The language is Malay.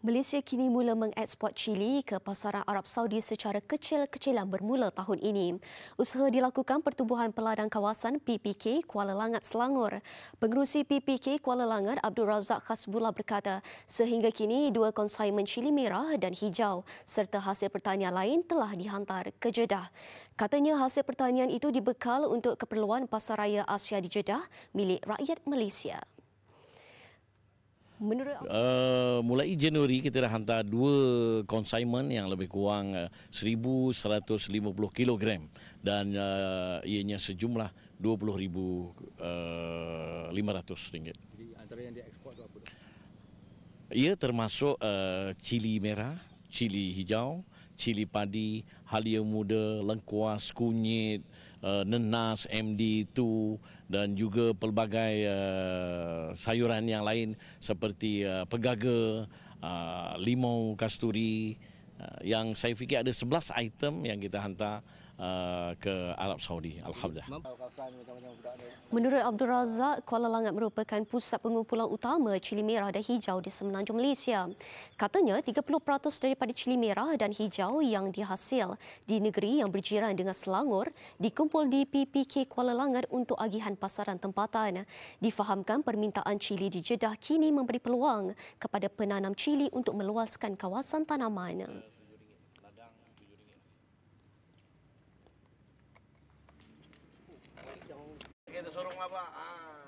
Malaysia kini mula mengeksport cili ke pasaran Arab Saudi secara kecil-kecilan bermula tahun ini. Usaha dilakukan Pertubuhan Peladang Kawasan PPK Kuala Langat Selangor. Pengerusi PPK Kuala Langat Abdul Razak Khasbullah berkata, sehingga kini dua konsumen cili merah dan hijau serta hasil pertanian lain telah dihantar ke Jeddah. Katanya hasil pertanian itu dibekal untuk keperluan pasaraya Asia di Jeddah milik rakyat Malaysia menurut uh, mulai Januari kita dah hantar dua consignment yang lebih kurang eh, uh, 1150 kilogram dan uh, ianya sejumlah 20500 uh, ringgit. Jadi antara yang ekspor tu apa Ia termasuk uh, cili merah, cili hijau, cili padi, halia muda, lengkuas, kunyit, uh, nenas, MD2 dan juga pelbagai uh, sayuran yang lain seperti uh, pegaga, uh, limau kasturi uh, yang saya fikir ada 11 item yang kita hantar Uh, ke Arab Saudi. Alhamdulillah. Menurut Abdul Razak, Kuala Langat merupakan pusat pengumpulan utama cili merah dan hijau di semenanjung Malaysia. Katanya 30% daripada cili merah dan hijau yang dihasil di negeri yang berjiran dengan Selangor dikumpul di PPK Kuala Langat untuk agihan pasaran tempatan. Difahamkan permintaan cili di Jeddah kini memberi peluang kepada penanam cili untuk meluaskan kawasan tanaman. sorong apa? Ah.